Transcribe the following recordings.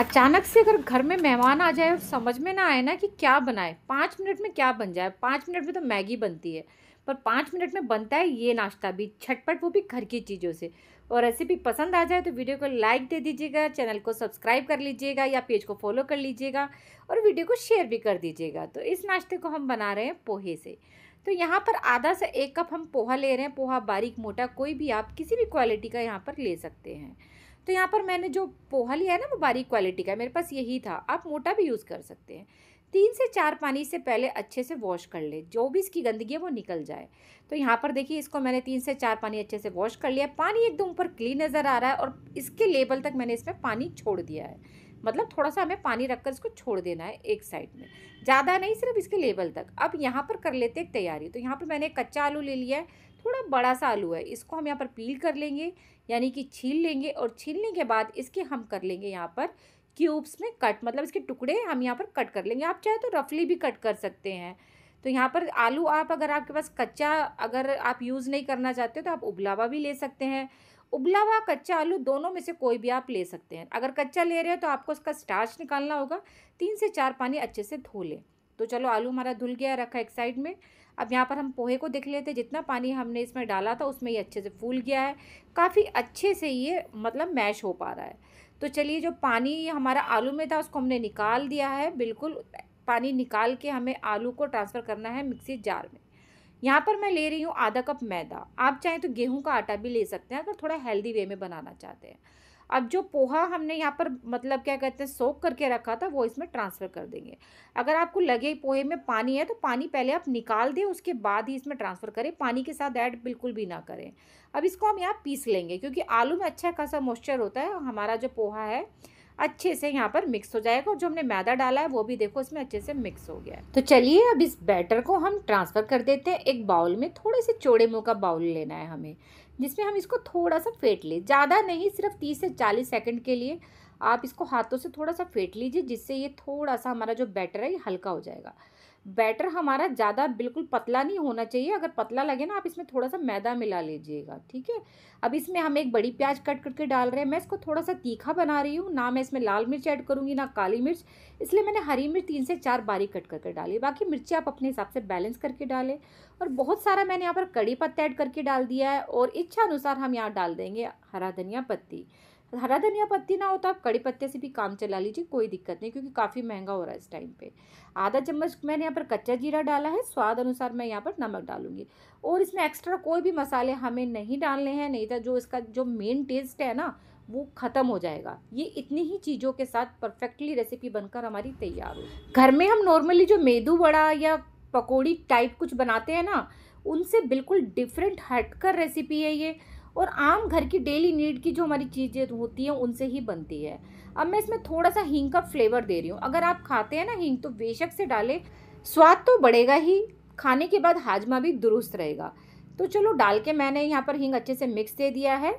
अचानक से अगर घर में मेहमान आ जाए और समझ में ना आए ना कि क्या बनाए पाँच मिनट में क्या बन जाए पाँच मिनट में तो मैगी बनती है पर पाँच मिनट में बनता है ये नाश्ता भी छटपट वो भी घर की चीज़ों से और रेसिपी पसंद आ जाए तो वीडियो को लाइक दे दीजिएगा चैनल को सब्सक्राइब कर लीजिएगा या पेज को फॉलो कर लीजिएगा और वीडियो को शेयर भी कर दीजिएगा तो इस नाश्ते को हम बना रहे हैं पोहे से तो यहाँ पर आधा से एक कप हम पोहा ले रहे हैं पोहा बारीक मोटा कोई भी आप किसी भी क्वालिटी का यहाँ पर ले सकते हैं तो यहाँ पर मैंने जो पोहा लिया है ना वो बारीक क्वालिटी का मेरे पास यही था आप मोटा भी यूज़ कर सकते हैं तीन से चार पानी से पहले अच्छे से वॉश कर ले जो भी इसकी गंदगी है वो निकल जाए तो यहाँ पर देखिए इसको मैंने तीन से चार पानी अच्छे से वॉश कर लिया पानी एकदम ऊपर क्लीन नज़र आ रहा है और इसके लेवल तक मैंने इसमें पानी छोड़ दिया है मतलब थोड़ा सा हमें पानी रखकर इसको छोड़ देना है एक साइड में ज़्यादा नहीं सिर्फ इसके लेवल तक अब यहाँ पर कर लेते हैं तैयारी तो यहाँ पर मैंने कच्चा आलू ले लिया है थोड़ा बड़ा सा आलू है इसको हम यहाँ पर पील कर लेंगे यानी कि छील लेंगे और छीलने के बाद इसके हम कर लेंगे यहाँ पर क्यूब्स में कट मतलब इसके टुकड़े हम यहाँ पर कट कर लेंगे आप चाहे तो रफली भी कट कर सकते हैं तो यहाँ पर आलू आप अगर आपके पास कच्चा अगर आप यूज़ नहीं करना चाहते तो आप उबलावा भी ले सकते हैं उबला हुआ कच्चा आलू दोनों में से कोई भी आप ले सकते हैं अगर कच्चा ले रहे हो तो आपको उसका स्टार्च निकालना होगा तीन से चार पानी अच्छे से धो लें तो चलो आलू हमारा धुल गया रखा एक साइड में अब यहाँ पर हम पोहे को देख लेते हैं जितना पानी हमने इसमें डाला था उसमें ये अच्छे से फूल गया है काफ़ी अच्छे से ये मतलब मैश हो पा रहा है तो चलिए जो पानी हमारा आलू में था उसको हमने निकाल दिया है बिल्कुल पानी निकाल के हमें आलू को ट्रांसफ़र करना है मिक्सी जार में यहाँ पर मैं ले रही हूँ आधा कप मैदा आप चाहें तो गेहूँ का आटा भी ले सकते हैं अगर थोड़ा हेल्दी वे में बनाना चाहते हैं अब जो पोहा हमने यहाँ पर मतलब क्या कहते हैं सोख करके रखा था वो इसमें ट्रांसफ़र कर देंगे अगर आपको लगे पोहे में पानी है तो पानी पहले आप निकाल दें उसके बाद ही इसमें ट्रांसफ़र करें पानी के साथ ऐड बिल्कुल भी ना करें अब इसको हम यहाँ पीस लेंगे क्योंकि आलू में अच्छा खासा मॉइस्चर होता है हमारा जो पोहा है अच्छे से यहाँ पर मिक्स हो जाएगा और जो हमने मैदा डाला है वो भी देखो इसमें अच्छे से मिक्स हो गया है तो चलिए अब इस बैटर को हम ट्रांसफ़र कर देते हैं एक बाउल में थोड़े से चौड़े मुँह का बाउल लेना है हमें जिसमें हम इसको थोड़ा सा फेंट लें ज़्यादा नहीं सिर्फ तीस से चालीस सेकेंड के लिए आप इसको हाथों से थोड़ा सा फेंट लीजिए जिससे ये थोड़ा सा हमारा जो बैटर है ये हल्का हो जाएगा बैटर हमारा ज़्यादा बिल्कुल पतला नहीं होना चाहिए अगर पतला लगे ना आप इसमें थोड़ा सा मैदा मिला लीजिएगा ठीक है अब इसमें हम एक बड़ी प्याज कट करके डाल रहे हैं मैं इसको थोड़ा सा तीखा बना रही हूँ ना मैं इसमें लाल मिर्च ऐड करूँगी ना काली मिर्च इसलिए मैंने हरी मिर्च तीन से चार बारी कट करके डाली बाकी मिर्ची आप अपने हिसाब से बैलेंस करके डालें और बहुत सारा मैंने यहाँ पर कड़ी पत्ता ऐड करके डाल दिया है और इच्छा अनुसार हम यहाँ डाल देंगे हरा धनिया पत्ती हरा धनिया पत्ती ना हो तो आप कड़ी पत्ते से भी काम चला लीजिए कोई दिक्कत नहीं क्योंकि काफ़ी महंगा हो रहा है इस टाइम पे आधा चम्मच मैंने यहाँ पर कच्चा जीरा डाला है स्वाद अनुसार मैं यहाँ पर नमक डालूंगी और इसमें एक्स्ट्रा कोई भी मसाले हमें नहीं डालने हैं नहीं तो जो इसका जो मेन टेस्ट है ना वो ख़त्म हो जाएगा ये इतनी ही चीज़ों के साथ परफेक्टली रेसिपी बनकर हमारी तैयार हो घर में हम नॉर्मली जो मेदू बड़ा या पकौड़ी टाइप कुछ बनाते हैं ना उनसे बिल्कुल डिफरेंट हटकर रेसिपी है ये और आम घर की डेली नीड की जो हमारी चीज़ें होती हैं उनसे ही बनती है अब मैं इसमें थोड़ा सा हींग का फ्लेवर दे रही हूँ अगर आप खाते हैं ना हींग तो बेशक से डालें स्वाद तो बढ़ेगा ही खाने के बाद हाजमा भी दुरुस्त रहेगा तो चलो डाल के मैंने यहाँ पर हींग अच्छे से मिक्स दे दिया है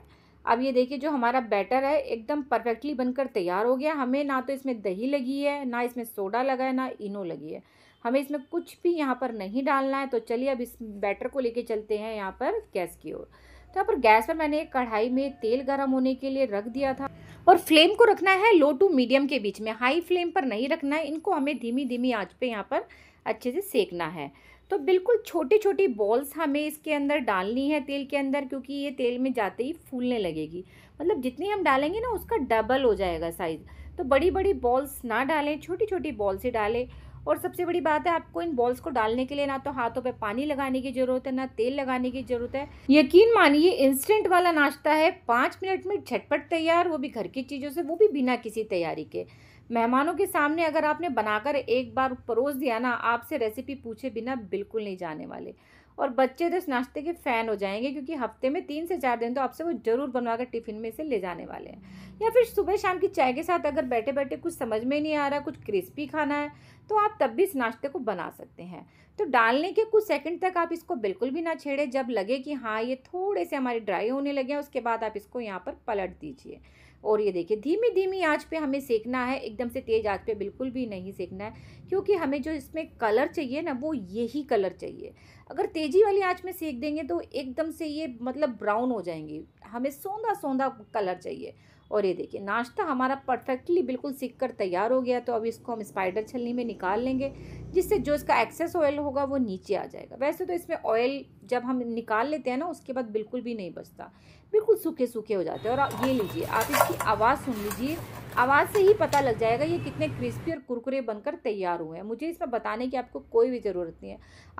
अब ये देखिए जो हमारा बैटर है एकदम परफेक्टली बनकर तैयार हो गया हमें ना तो इसमें दही लगी है ना इसमें सोडा लगा है ना इनो लगी है हमें इसमें कुछ भी यहाँ पर नहीं डालना है तो चलिए अब इस बैटर को लेके चलते हैं यहाँ पर गैस की ओर तो यहाँ पर गैस पर मैंने एक कढ़ाई में तेल गर्म होने के लिए रख दिया था और फ्लेम को रखना है लो टू मीडियम के बीच में हाई फ्लेम पर नहीं रखना है इनको हमें धीमी धीमी आँच पर यहाँ पर अच्छे से सेकना है तो बिल्कुल छोटी छोटी बॉल्स हमें इसके अंदर डालनी है तेल के अंदर क्योंकि ये तेल में जाते ही फूलने लगेगी मतलब जितनी हम डालेंगे ना उसका डबल हो जाएगा साइज़ तो बड़ी बड़ी बॉल्स ना डालें छोटी छोटी बॉल्स ही डालें और सबसे बड़ी बात है आपको इन बॉल्स को डालने के लिए ना तो हाथों पे पानी लगाने की ज़रूरत है ना तेल लगाने की ज़रूरत है यकीन मानिए इंस्टेंट वाला नाश्ता है पाँच मिनट में झटपट तैयार वो भी घर की चीज़ों से वो भी बिना किसी तैयारी के मेहमानों के सामने अगर आपने बनाकर एक बार परोस दिया ना आपसे रेसिपी पूछे बिना बिल्कुल नहीं जाने वाले और बच्चे तो इस नाश्ते के फ़ैन हो जाएंगे क्योंकि हफ्ते में तीन से चार दिन तो आपसे वो ज़रूर बनवा कर टिफ़िन में से ले जाने वाले हैं या फिर सुबह शाम की चाय के साथ अगर बैठे बैठे कुछ समझ में नहीं आ रहा कुछ क्रिस्पी खाना है तो आप तब भी इस नाश्ते को बना सकते हैं तो डालने के कुछ सेकंड तक आप इसको बिल्कुल भी ना छेड़े जब लगे कि हाँ ये थोड़े से हमारे ड्राई होने लगे हैं उसके बाद आप इसको यहाँ पर पलट दीजिए और ये देखिए धीमी धीमी आँच पे हमें सेकना है एकदम से तेज़ आँच पे बिल्कुल भी नहीं सेकना है क्योंकि हमें जो इसमें कलर चाहिए ना वो यही कलर चाहिए अगर तेज़ी वाली आँच में सेक देंगे तो एकदम से ये मतलब ब्राउन हो जाएंगे हमें सौंधा सौंधा कलर चाहिए और ये देखिए नाश्ता हमारा परफेक्टली बिल्कुल सीख कर तैयार हो गया तो अब इसको हम स्पाइडर छलनी में निकाल लेंगे जिससे जो इसका एक्सेस ऑयल होगा वो नीचे आ जाएगा वैसे तो इसमें ऑयल जब हम निकाल लेते हैं ना उसके बाद बिल्कुल भी नहीं बचता बिल्कुल सूखे सूखे हो जाते हैं और ये लीजिए आप इसकी आवाज़ सुन लीजिए आवाज़ से ही पता लग जाएगा ये कितने क्रिस्पी और कुरकुरे बनकर तैयार हुए हैं मुझे इसमें बताने की आपको कोई भी ज़रूरत नहीं है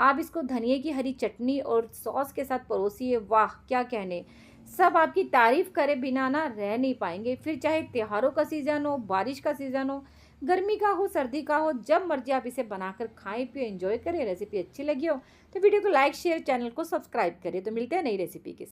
आप इसको धनिए की हरी चटनी और सॉस के साथ परोसिए वाह क्या कहने सब आपकी तारीफ़ करे बिना ना रह नहीं पाएंगे फिर चाहे त्योहारों का सीज़न हो बारिश का सीज़न हो गर्मी का हो सर्दी का हो जब मर्जी आप इसे बनाकर खाएं पिए एंजॉय करें रेसिपी अच्छी लगी हो तो वीडियो को लाइक शेयर चैनल को सब्सक्राइब करें तो मिलते हैं नई रेसिपी के